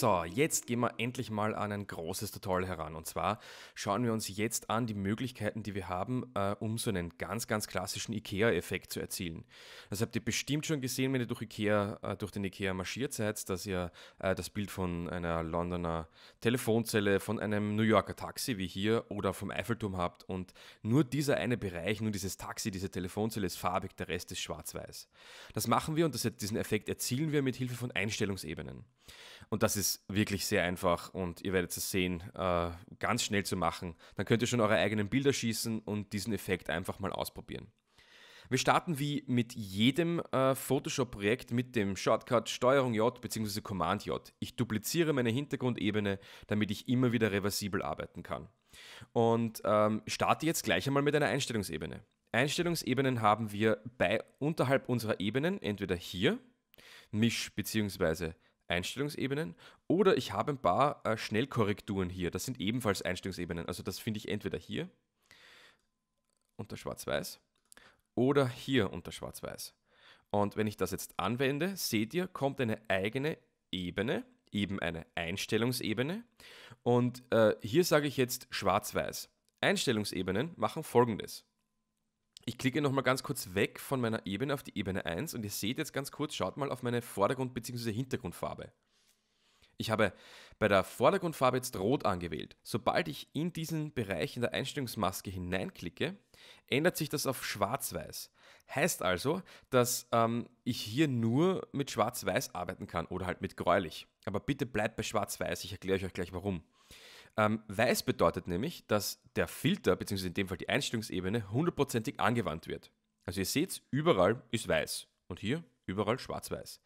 So, jetzt gehen wir endlich mal an ein großes Tutorial heran. Und zwar schauen wir uns jetzt an die Möglichkeiten, die wir haben, äh, um so einen ganz, ganz klassischen IKEA-Effekt zu erzielen. Das also habt ihr bestimmt schon gesehen, wenn ihr durch IKEA, äh, durch den IKEA marschiert seid, dass ihr äh, das Bild von einer Londoner Telefonzelle, von einem New Yorker Taxi wie hier oder vom Eiffelturm habt. Und nur dieser eine Bereich, nur dieses Taxi, diese Telefonzelle ist farbig, der Rest ist schwarz-weiß. Das machen wir und das, diesen Effekt erzielen wir mit Hilfe von Einstellungsebenen. Und das ist ist wirklich sehr einfach und ihr werdet es sehen, äh, ganz schnell zu machen. Dann könnt ihr schon eure eigenen Bilder schießen und diesen Effekt einfach mal ausprobieren. Wir starten wie mit jedem äh, Photoshop-Projekt mit dem Shortcut STRG J bzw. Command J. Ich dupliziere meine Hintergrundebene, damit ich immer wieder reversibel arbeiten kann. Und ähm, starte jetzt gleich einmal mit einer Einstellungsebene. Einstellungsebenen haben wir bei, unterhalb unserer Ebenen, entweder hier, Misch- bzw. Einstellungsebenen oder ich habe ein paar äh, Schnellkorrekturen hier. Das sind ebenfalls Einstellungsebenen. Also das finde ich entweder hier unter Schwarz-Weiß oder hier unter Schwarz-Weiß. Und wenn ich das jetzt anwende, seht ihr, kommt eine eigene Ebene, eben eine Einstellungsebene. Und äh, hier sage ich jetzt Schwarz-Weiß. Einstellungsebenen machen folgendes. Ich klicke nochmal ganz kurz weg von meiner Ebene auf die Ebene 1 und ihr seht jetzt ganz kurz, schaut mal auf meine Vordergrund- bzw. Hintergrundfarbe. Ich habe bei der Vordergrundfarbe jetzt rot angewählt. Sobald ich in diesen Bereich in der Einstellungsmaske hineinklicke, ändert sich das auf schwarz-weiß. Heißt also, dass ähm, ich hier nur mit schwarz-weiß arbeiten kann oder halt mit gräulich. Aber bitte bleibt bei schwarz-weiß, ich erkläre euch gleich warum. Ähm, weiß bedeutet nämlich, dass der Filter, beziehungsweise in dem Fall die Einstellungsebene, hundertprozentig angewandt wird. Also ihr seht, überall ist weiß und hier überall schwarz-weiß.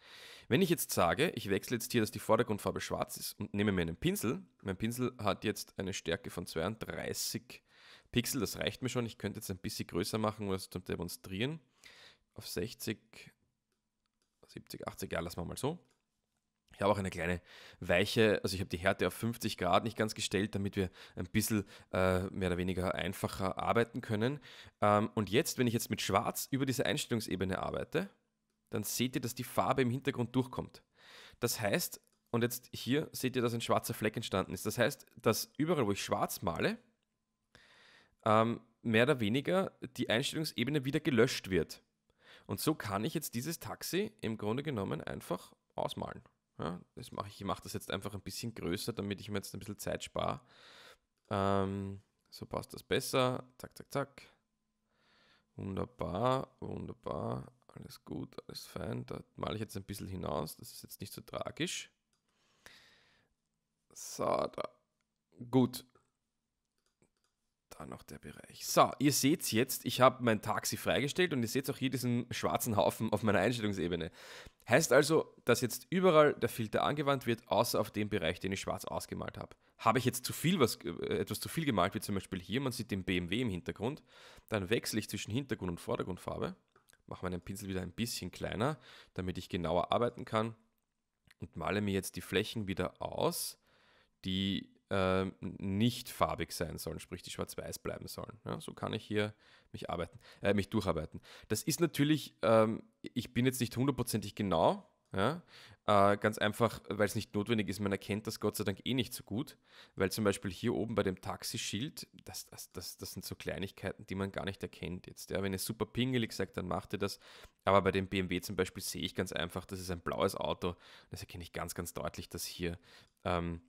Wenn ich jetzt sage, ich wechsle jetzt hier, dass die Vordergrundfarbe schwarz ist und nehme mir einen Pinsel, mein Pinsel hat jetzt eine Stärke von 32 Pixel, das reicht mir schon, ich könnte jetzt ein bisschen größer machen, um das zu demonstrieren, auf 60, 70, 80, ja, lassen wir mal so. Ich habe auch eine kleine weiche, also ich habe die Härte auf 50 Grad nicht ganz gestellt, damit wir ein bisschen äh, mehr oder weniger einfacher arbeiten können. Ähm, und jetzt, wenn ich jetzt mit Schwarz über diese Einstellungsebene arbeite, dann seht ihr, dass die Farbe im Hintergrund durchkommt. Das heißt, und jetzt hier seht ihr, dass ein schwarzer Fleck entstanden ist. Das heißt, dass überall, wo ich schwarz male, ähm, mehr oder weniger die Einstellungsebene wieder gelöscht wird. Und so kann ich jetzt dieses Taxi im Grunde genommen einfach ausmalen. Ja, das mach ich ich mache das jetzt einfach ein bisschen größer, damit ich mir jetzt ein bisschen Zeit spare. Ähm, so passt das besser. Zack, zack, zack. Wunderbar, wunderbar. Alles gut, alles fein. Da male ich jetzt ein bisschen hinaus. Das ist jetzt nicht so tragisch. So, da. Gut, auch noch der Bereich. So, ihr seht jetzt, ich habe mein Taxi freigestellt und ihr seht auch hier diesen schwarzen Haufen auf meiner Einstellungsebene. Heißt also, dass jetzt überall der Filter angewandt wird, außer auf dem Bereich, den ich schwarz ausgemalt habe. Habe ich jetzt zu viel was, äh, etwas zu viel gemalt, wie zum Beispiel hier, man sieht den BMW im Hintergrund, dann wechsle ich zwischen Hintergrund und Vordergrundfarbe, mache meinen Pinsel wieder ein bisschen kleiner, damit ich genauer arbeiten kann und male mir jetzt die Flächen wieder aus, die äh, nicht farbig sein sollen, sprich die schwarz-weiß bleiben sollen. Ja, so kann ich hier mich, arbeiten, äh, mich durcharbeiten. Das ist natürlich, ähm, ich bin jetzt nicht hundertprozentig genau, ja? Äh, ganz einfach, weil es nicht notwendig ist. Man erkennt das Gott sei Dank eh nicht so gut, weil zum Beispiel hier oben bei dem Taxischild, das, das, das, das sind so Kleinigkeiten, die man gar nicht erkennt jetzt. Ja? Wenn ihr super pingelig sagt, dann macht ihr das. Aber bei dem BMW zum Beispiel sehe ich ganz einfach, das ist ein blaues Auto. Das erkenne ich ganz, ganz deutlich, dass hier ähm,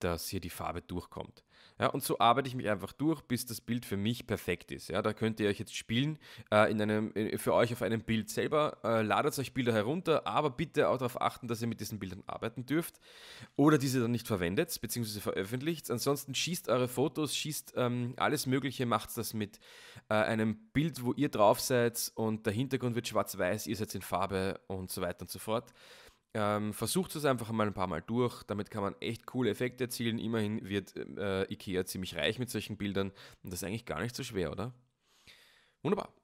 dass hier die Farbe durchkommt. Ja, und so arbeite ich mich einfach durch, bis das Bild für mich perfekt ist. Ja, da könnt ihr euch jetzt spielen äh, in einem, in, für euch auf einem Bild selber. Äh, ladet euch Bilder herunter, aber bitte auch darauf achten, dass ihr mit diesen Bildern arbeiten dürft oder diese dann nicht verwendet bzw. veröffentlicht. Ansonsten schießt eure Fotos, schießt ähm, alles Mögliche, macht das mit äh, einem Bild, wo ihr drauf seid und der Hintergrund wird schwarz-weiß, ihr seid in Farbe und so weiter und so fort. Ähm, versucht es einfach mal ein paar Mal durch. Damit kann man echt coole Effekte erzielen. Immerhin wird äh, IKEA ziemlich reich mit solchen Bildern. Und das ist eigentlich gar nicht so schwer, oder? Wunderbar.